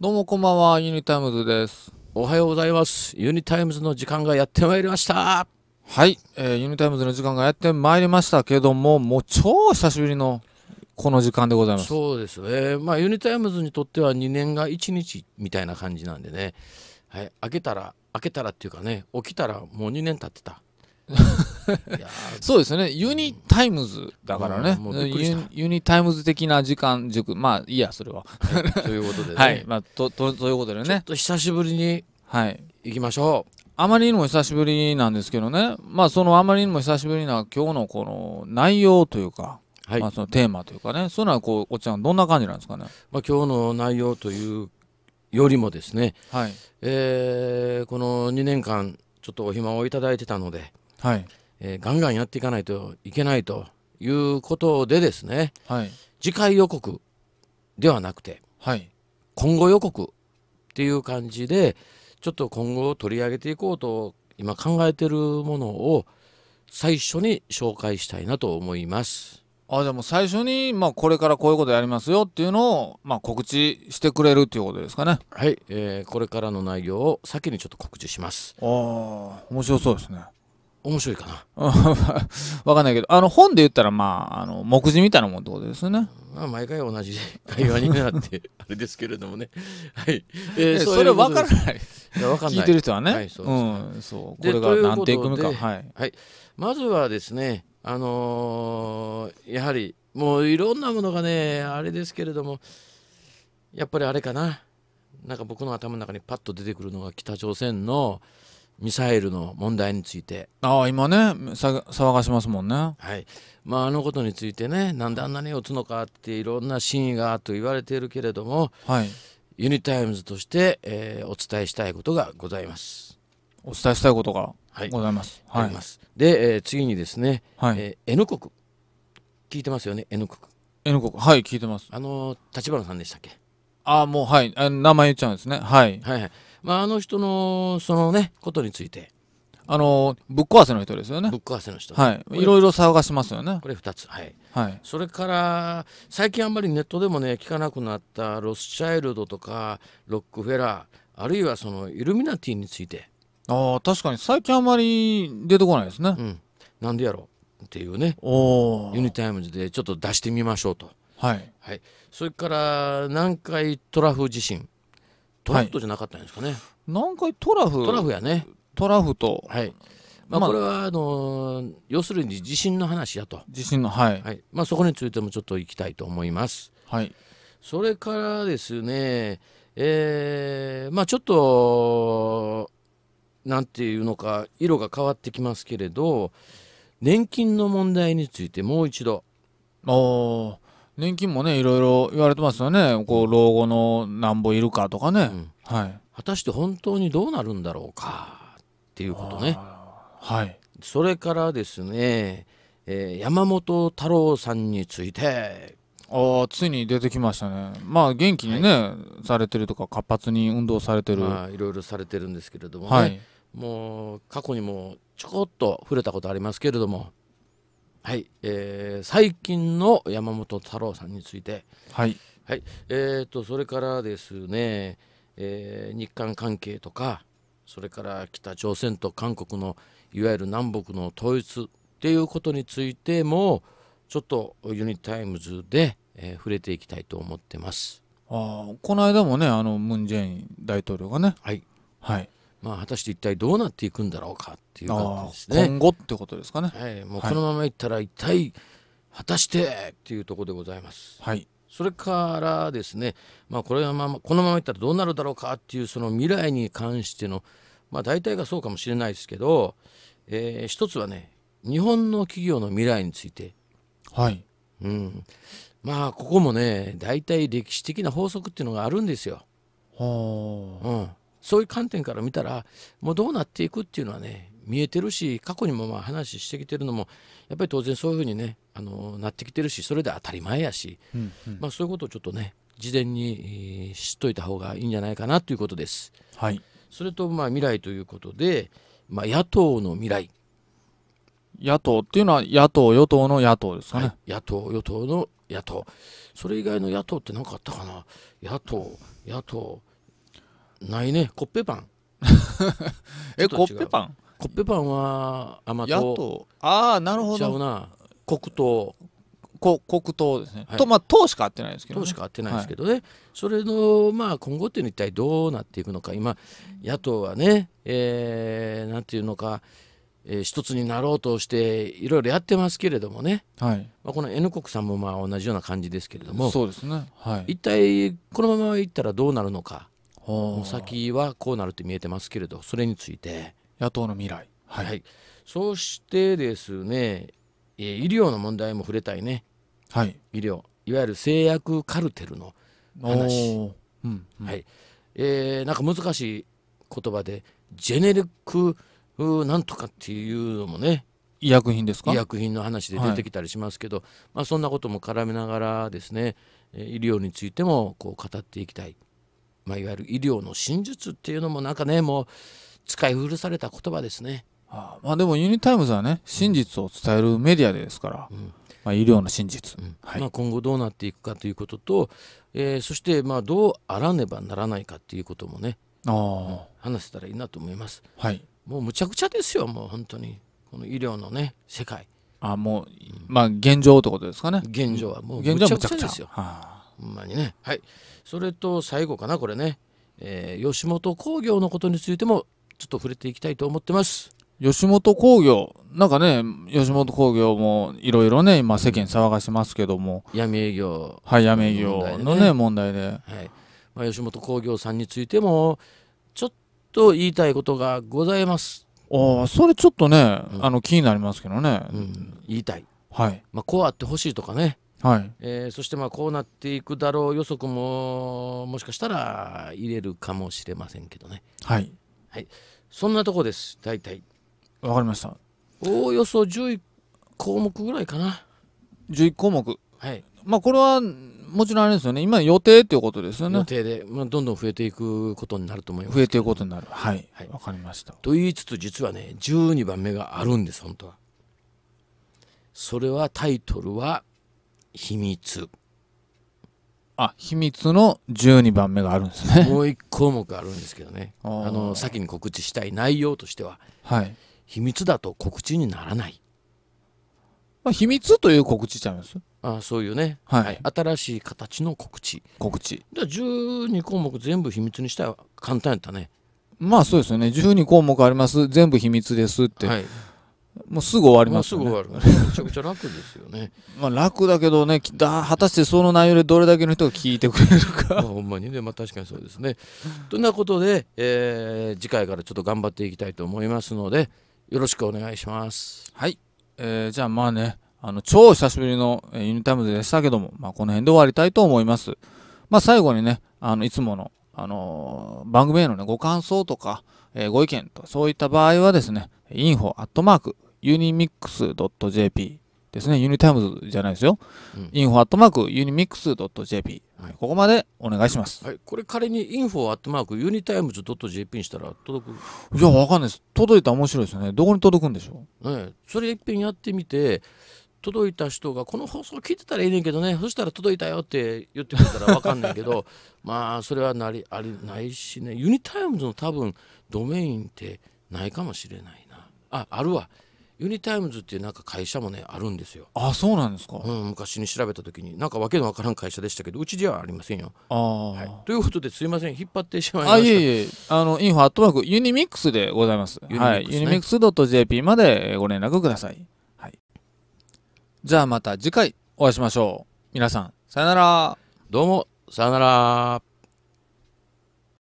どうもこんばんは、ユニタイムズです。おはようございます。ユニタイムズの時間がやってまいりました。はい、えー、ユニタイムズの時間がやってまいりましたけども、もう超久しぶりのこの時間でございます。そうですね。まあ、ユニタイムズにとっては2年が1日みたいな感じなんでね。はい、開けたら、開けたらっていうかね、起きたらもう2年経ってた。そうですねユニタイムズだからね、ユユニタイムズ的な時間軸まあいいやそれは、と いうことでね、はいまあ、ととということでねちょっと久しぶりにはい行きましょう、あまりにも久しぶりなんですけどねまあそのあまりにも久しぶりな今日のこの内容というかはい、まあ、そのテーマというかねそういうのはこうおっちゃんどんな感じなんですかね、まあ、今日の内容というよりもですね、はいえー、この2年間ちょっとお暇をいただいてたので、はい、えー、ガンガンやっていかないといけないということでですね、はい、次回予告ではなくて、はい、今後予告っていう感じでちょっと今後取り上げていこうと今考えてるものを最初に紹介したいなと思います。あでも最初に、まあ、これからこういうことやりますよっていうのを、まあ、告知してくれるっていうことですかねはい、えー、これからの内容を先にちょっと告知しますああ面白そうですね面白いかな。わかんないけど、あの本で言ったら、まあ、あの目次みたいなもんってことですよね。まあ、毎回同じ会話になって、あれですけれどもね。はい。えー、それ分からない。いや分かんない。聞いてる人はね。はい、そうね、うん、そう。これが何ていくのか。はい、はい。まずはですね、あのー、やはり、もういろんなものがね、あれですけれども、やっぱりあれかな。なんか僕の頭の中にパッと出てくるのが北朝鮮の、ミサイルの問題についてああ今ね騒がしますもんねはいまああのことについてねなんであんなに打つのかっていろんな真意がと言われているけれども、はい、ユニタイムズとして、えー、お伝えしたいことがございますお伝えしたいことがございます、はい、あります、はい、で、えー、次にですね、はいえー、N 国聞いてますよね N 国 N 国はい聞いてますあの立花さんでしたっけああもうはい名前言っちゃうんですねはいはい、はいまあ、あの人のそのねことについてあのぶっ壊せの人ですよねぶっ壊せの人はいいろいろ騒がしますよねこれ2つはい、はい、それから最近あんまりネットでもね聞かなくなったロスチャイルドとかロックフェラーあるいはそのイルミナティについてああ確かに最近あんまり出てこないですね、うん、なんでやろうっていうねユニタイムズでちょっと出してみましょうとはい、はい、それから南海トラフ地震トラフトじゃなかったんですかね、はい、何回トラフトラフやねトラフとはいまあ、これはあのー、要するに地震の話だと地震のはい、はい、まあ、そこについてもちょっといきたいと思います、はい、それからですねえー、まあちょっとなんていうのか色が変わってきますけれど年金の問題についてもう一度お年金もねいろいろ言われてますよねこう老後のなんぼいるかとかね、うんはい、果たして本当にどうなるんだろうかっていうことね。はい、それからですね、えー、山本太郎さんについてああついに出てきましたねまあ元気にね、はい、されてるとか活発に運動されてる、いろいろされてるんですけれどもね、はい、もう過去にもちょこっと触れたことありますけれどもはい、えー、最近の山本太郎さんについて、はい、はい、えっ、ー、とそれからですね、えー、日韓関係とか、それから北朝鮮と韓国のいわゆる南北の統一っていうことについても、ちょっとユニタイムズで、えー、触れていきたいと思ってます。ああ、この間もね、あのムンジェイン大統領がね、はい、はい、まあ、果たして一体どうなっていくんだろうかっていうですね。今後ってことですかね。はい、もうこのままいったら一体果たしてっていうところでございます。はい。それからですね、まあ、これはまあこのままいったらどうなるだろうかっていうその未来に関しての、まあ、大体がそうかもしれないですけど、えー、一つはね日本の企業の未来について、はいうん、まあここもね大体歴史的な法則っていうのがあるんですよ。はあうん、そういう観点から見たらもうどうなっていくっていうのはね見えてるし過去にもまあ話してきてるのもやっぱり当然そういうふうにねあのなってきてるしそれで当たり前やし、うんうん、まあ、そういうことをちょっとね事前に、知っといた方がいいんじゃないかなということです。はい、それとまあ未来ということで、まあ、野党の未来。野党っていうのは野党与党の野党ですかね、はい、野党与党の野党それ以外の野党って何かあったかな野党野党ないねコッペパン えコッペパンコッペパンは甘党ああなるほど黒糖こ黒糖ですね、はい、とまあ糖しか合ってないですけど、ね、糖しか合ってないですけどね、はい、それのまあ今後っていうのは一体どうなっていくのか今野党はね、えー、なんていうのか、えー、一つになろうとしていろいろやってますけれどもね、はいまあ、この N 国さんもまあ同じような感じですけれどもそうですね、はい、一体このままいったらどうなるのかもう先はこうなるって見えてますけれどそれについて野党の未来、はい、はい、そしてですね、え医療の問題も触れたいね、はい、医療いわゆる製薬カルテルの話、うんうん、はいえー、なんか難しい言葉でジェネリックなんとかっていうのもね医薬品ですか医薬品の話で出てきたりしますけど、はい、まあ、そんなことも絡めながらですね医療についてもこう語っていきたい。まあ、いわゆる医療の真実っていうのもなんかねもう使い古された言葉ですね。ああまあでもユニタイムズはね真実を伝えるメディアですから、うん、まあ、医療の真実、まあ、今後どうなっていくかということと、えー、そしてまあどうあらねばならないかっていうこともねあ、うん、話せたらいいなと思います、はい、もうむちゃくちゃですよもう本当にこの医療のね世界あもう、まあ現状ってことですかね現状はもうむちゃくちゃですよ、はあほんまにねはいそれと最後かなこれね、えー、吉本興業のことについてもちょっと触れていきたいと思ってます吉本興業なんかね吉本興業もいろいろね今世間騒がしますけども闇営業はい闇営業のね問題で、ね、はいまあ、吉本興業さんについてもちょっと言いたいことがございますああそれちょっとね、うん、あの気になりますけどね、うん、言いたいはいまあこうあってほしいとかねはいえー、そしてまあこうなっていくだろう予測ももしかしたら入れるかもしれませんけどねはい、はい、そんなとこです大体わかりましたおおよそ11項目ぐらいかな11項目はいまあこれはもちろんあれですよね今予定っていうことですよね予定で、まあ、どんどん増えていくことになると思います増えていくことになるはいわ、はい、分かりましたと言いつつ実はね12番目があるんです本当はそれはタイトルは「秘密あ秘密の12番目があるんですねもう1項目あるんですけどね あの先に告知したい内容としては、はい、秘密だと告知にならない、まあ、秘密という告知ちゃいますあそういうね、はい、はい、新しい形の告知告知じゃあ12項目全部秘密にしたら簡単やったねまあそうですよね12項目あります全部秘密ですって、はい、もうすぐ終わりますよね。もうすぐ終わる、ね。めちゃくちゃ楽ですよね。まあ楽だけどね、だ果たしてその内容でどれだけの人が聞いてくれるか まあ。ほんまにね、まあ確かにそうですね。とんなことで、えー、次回からちょっと頑張っていきたいと思いますので、よろしくお願いします。はい。えー、じゃあまあね、あの、超久しぶりのユニタイムズでしたけども、まあこの辺で終わりたいと思います。まあ最後にね、あの、いつもの、あのー、番組へのね、ご感想とか、えー、ご意見と、そういった場合はですね、info@ マーク unimix.jp ですね。ユニタイムズじゃないですよ。うん、インフォアットマークユニミックス .jp、はい、ここまでお願いします。はい、これ仮にインフォアットマークユニタイムズ .jp にしたら届くじゃあわかんないです。届いたら面白いですよね。どこに届くんでしょう、ね、それ一遍やってみて、届いた人がこの放送聞いてたらいいねんけどねそしたら届いたよって言ってくれたら分かんないけど まあそれはなりありないしねユニタイムズの多分ドメインってないかもしれないなああるわユニタイムズっていうなんか会社もねあるんですよあそうなんですか、うん、昔に調べた時になんかわけのわからん会社でしたけどうちではありませんよあ、はい、ということですいません引っ張ってしまいましたあいえいえあのインフォアットワークユニミックスでございますユニミックス、ね、はい、ユニミック .jp までご連絡ください、はい、じゃあまた次回お会いしましょう皆さんさよならどうもさよなら